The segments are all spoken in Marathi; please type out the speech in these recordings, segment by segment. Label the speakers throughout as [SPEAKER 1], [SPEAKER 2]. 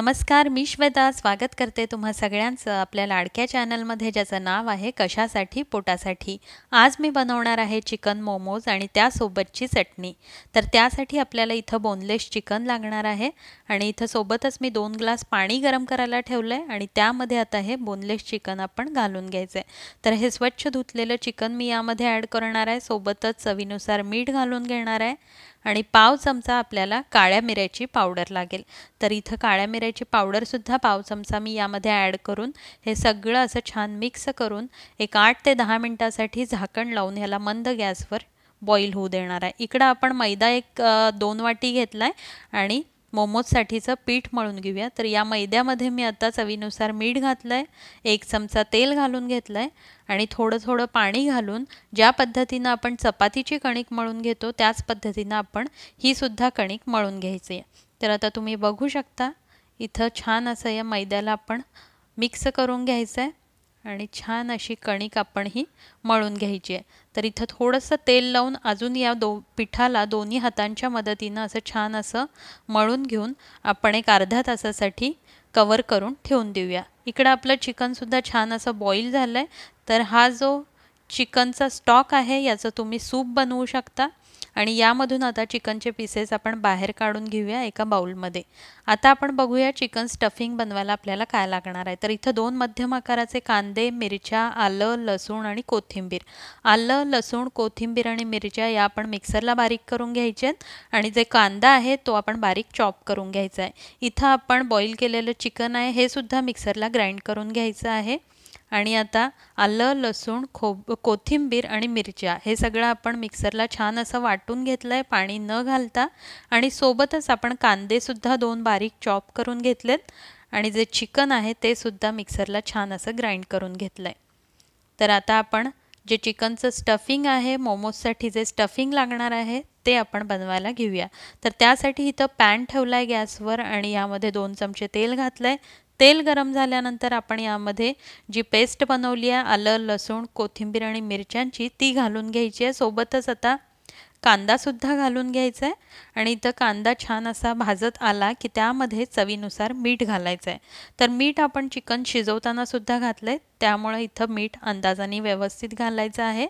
[SPEAKER 1] नमस्कार मी श्वेता स्वागत करते तुम्हा सगळ्यांचं आपल्या लाडक्या चॅनलमध्ये ज्याचं नाव आहे कशासाठी पोटासाठी आज मी बनवणार आहे चिकन मोमोज आणि त्यासोबतची चटणी तर त्यासाठी आपल्याला इथं बोनलेस चिकन लागणार आहे आणि इथं सोबतच मी दोन ग्लास पाणी गरम करायला ठेवलं आहे आणि त्यामध्ये आता हे बोनलेस चिकन आपण घालून घ्यायचं तर हे स्वच्छ धुतलेलं चिकन मी यामध्ये ॲड करणार आहे सोबतच चवीनुसार मीठ घालून घेणार आहे आणि पाव चमचा आपल्याला काळ्या मिऱ्याची पावडर लागेल तर इथं काळ्या मिऱ्याची पावडरसुद्धा पाव चमचा मी यामध्ये ॲड करून हे सगळं असं छान मिक्स करून एक आठ ते दहा मिनटासाठी झाकण लावून ह्याला मंद गॅसवर बॉईल होऊ देणार आहे इकडं आपण मैदा एक दोन वाटी घेतला आहे आणि मोमोजसाठीचं पीठ मळून घेऊया तर या मैद्यामध्ये मी आता चवीनुसार मीठ घातलं आहे एक चमचा तेल घालून घेतलं आहे आणि थोडं थोडं पाणी घालून ज्या पद्धतीनं आपण चपातीची कणिक मळून घेतो त्याच पद्धतीनं आपण ही सुद्धा कणिक मळून घ्यायची आहे तर आता तुम्ही बघू शकता इथं छान असं या मैद्याला आपण मिक्स करून घ्यायचं आहे आणि छान अशी कणिक आपण ही मळून घ्यायची आहे तर इथं थोडंसं तेल लावून अजून या दो पिठाला दोन्ही हातांच्या मदतीनं असं छान असं मळून घेऊन आपण एक अर्धा तासासाठी कवर करून ठेवून देऊया इकडं आपलं चिकनसुद्धा छान असं बॉईल झालं आहे तर हा जो चिकनचा स्टॉक आहे याचं तुम्ही सूप बनवू शकता आणि यामधून आता चिकनचे पीसेस आपण बाहेर काढून घेऊया एका बाउलमध्ये आता आपण बघूया चिकन स्टफिंग बनवायला आपल्याला काय लागणार आहे तर इथं दोन मध्यम आकाराचे कांदे मिरच्या आलं लसूण आणि कोथिंबीर आलं लसूण कोथिंबीर आणि मिरच्या या आपण मिक्सरला बारीक करून घ्यायच्या आणि जे कांदा आहे तो आपण बारीक चॉप करून घ्यायचा आहे इथं आपण बॉईल केलेलं चिकन आहे हे सुद्धा मिक्सरला ग्राइंड करून घ्यायचं आहे आणि आता आलं लसूण खोब कोथिंबीर आणि मिरच्या हे सगळं आपण मिक्सरला छान असं वाटून घेतलं आहे पाणी न घालता आणि सोबतच आपण कांदेसुद्धा दोन बारीक चॉप करून घेतलेत आणि जे चिकन आहे ते सुद्धा मिक्सरला छान असं ग्राइंड करून घेतलं आहे तर आता आपण जे चिकनचं स्टफिंग आहे मोमोजसाठी जे स्टफिंग लागणार आहे ते आपण बनवायला घेऊया तर त्यासाठी इथं पॅन ठेवला आहे गॅसवर आणि यामध्ये दोन चमचे तेल घातलं आहे तेल गरम झाल्यानंतर आपण यामध्ये जी पेस्ट बनवली आहे आलं लसूण कोथिंबीर आणि मिरच्यांची ती घालून घ्यायची आहे सोबतच आता कांदासुद्धा घालून घ्यायचा आहे आणि इथं कांदा छान असा भाजत आला की त्यामध्ये चवीनुसार मीठ घालायचं आहे तर मीठ आपण चिकन शिजवतानासुद्धा घातलं आहे त्यामुळे इथं मीठ अंदाजाने व्यवस्थित घालायचं आहे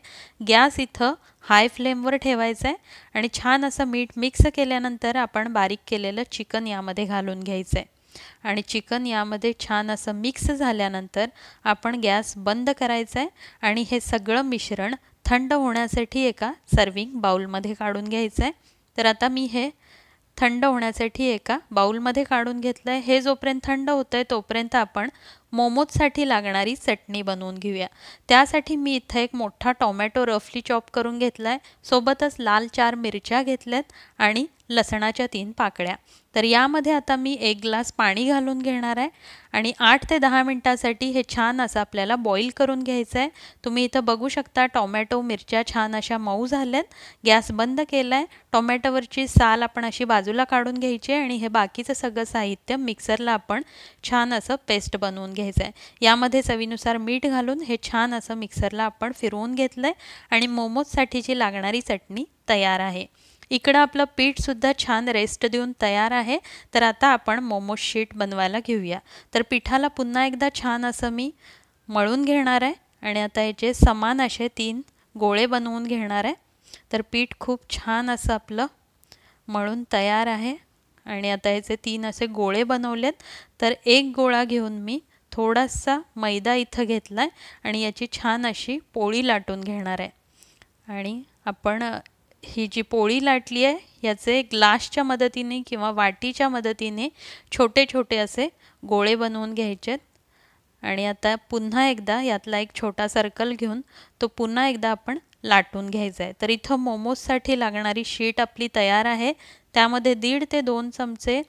[SPEAKER 1] गॅस इथं हाय फ्लेमवर ठेवायचं आहे आणि छान असं मीठ मिक्स केल्यानंतर आपण बारीक केलेलं चिकन यामध्ये घालून घ्यायचं आहे आणि चिकन यामध्ये छान असं मिक्स झाल्यानंतर आपण गॅस बंद करायचंय आहे आणि हे सगळं मिश्रण थंड होण्यासाठी एका सर्विंग बाउलमध्ये काढून घ्यायचं आहे तर आता मी हे थंड होण्यासाठी एका बाउलमध्ये काढून घेतलं आहे हे जोपर्यंत थंड होतं आहे तोपर्यंत आपण मोमोजसाठी लागणारी चटणी बनवून घेऊया त्यासाठी मी इथं एक मोठा टोमॅटो रफली चॉप करून घेतला आहे सोबतच लाल चार मिरच्या घेतल्यात आणि लसणाच्या तीन पाकळ्या तर यामध्ये आता मी एक ग्लास पाणी घालून घेणार आहे आणि आठ ते दहा मिनटासाठी हे छान असं आपल्याला बॉईल करून घ्यायचं आहे तुम्ही इथं बघू शकता टोमॅटो मिरच्या छान अशा मऊ झाल्यात गॅस बंद केला आहे टोमॅटोवरची साल आपण अशी बाजूला काढून घ्यायची आणि हे बाकीचं सगळं साहित्य मिक्सरला आपण छान असं पेस्ट बनवून घ्यायचं आहे यामध्ये चवीनुसार मीठ घालून हे छान असं मिक्सरला आपण फिरवून घेतलं आहे आणि मोमोजसाठीची लागणारी चटणी तयार आहे इकडं आपलं पीठसुद्धा छान रेस्ट देऊन तयार आहे तर आता आपण मोमोज शीट बनवायला घेऊया तर पिठाला पुन्हा एकदा छान असं मी मळून घेणार आहे आणि आता याचे समान असे तीन गोळे बनवून घेणार आहे तर पीठ खूप छान असं आपलं मळून तयार आहे आणि आता याचे तीन असे गोळे बनवलेत तर एक गोळा घेऊन मी थोडासा मैदा इथं घेतला आहे आणि याची छान अशी पोळी लाटून घेणार आहे आणि आपण ही जी पोळी लाटली आहे याचे ग्लासच्या मदतीने किंवा वाटीच्या मदतीने छोटे छोटे असे गोळे बनवून घ्यायचे आणि आता पुन्हा एकदा यातला एक छोटा सर्कल घेऊन तो पुन्हा एकदा आपण लाटून घ्यायचा आहे तर इथं मोमोजसाठी लागणारी शीट आपली तयार आहे त्यामध्ये दीड ते दोन चमचे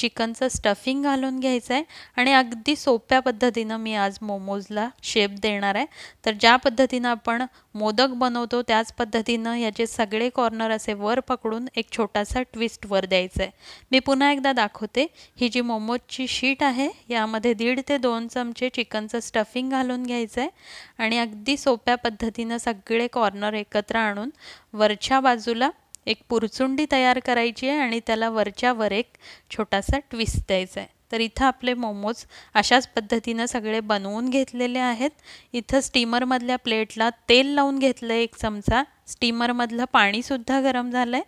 [SPEAKER 1] चिकनचं स्टफिंग घालून घ्यायचं आहे आणि अगदी सोप्या पद्धतीनं मी आज मोमोजला शेप देणार आहे तर ज्या पद्धतीनं आपण मोदक बनवतो त्याच पद्धतीनं याचे सगळे कॉर्नर असे वर पकडून एक छोटासा ट्विस्ट वर द्यायचा आहे मी पुन्हा एकदा दाखवते ही जी मोमोजची शीट आहे यामध्ये दीड ते दोन चमचे चिकनचं स्टफिंग घालून घ्यायचं आहे आणि अगदी सोप्या पद्धतीनं सगळे कॉर्नर एकत्र आणून वरच्या बाजूला एक पुरचुंडी तयार करायची आहे आणि त्याला वरच्या वर एक छोटासा ट्विस्ट द्यायचा आहे तर इथं आपले मोमोज अशाच पद्धतीनं सगळे बनवून घेतलेले आहेत इथं स्टीमरमधल्या प्लेटला तेल लावून घेतलं आहे एक चमचा स्टीमरमधलं पाणीसुद्धा गरम झालं आहे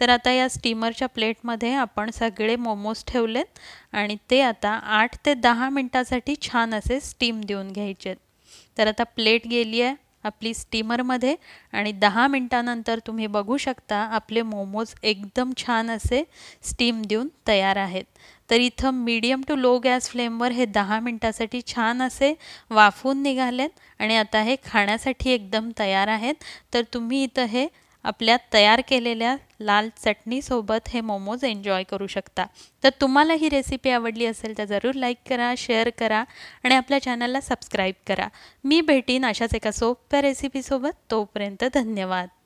[SPEAKER 1] तर आता या स्टीमरच्या प्लेटमध्ये आपण सगळे मोमोज ठेवलेत आणि ते आता आठ ते दहा मिनटासाठी छान असे स्टीम देऊन घ्यायचे आहेत तर आता प्लेट गेली आहे आपली स्टीमरमध्ये आणि दहा मिनटानंतर तुम्ही बघू शकता आपले मोमोज एकदम छान असे स्टीम देऊन तयार आहेत तर इथं मीडियम टू लो गॅस फ्लेमवर हे दहा मिनटासाठी छान असे वाफून निघालेत आणि आता हे खाण्यासाठी एकदम तयार आहेत तर तुम्ही इथं हे आपल्या तयार केलेल्या लाल चटणीसोबत हे मोमोज एन्जॉय करू शकता तर तुम्हाला ही रेसिपी आवडली असेल तर जरूर लाईक करा शेअर करा आणि आपल्या चॅनलला सबस्क्राईब करा मी भेटीन अशाच एका सोप्या रेसिपीसोबत तोपर्यंत धन्यवाद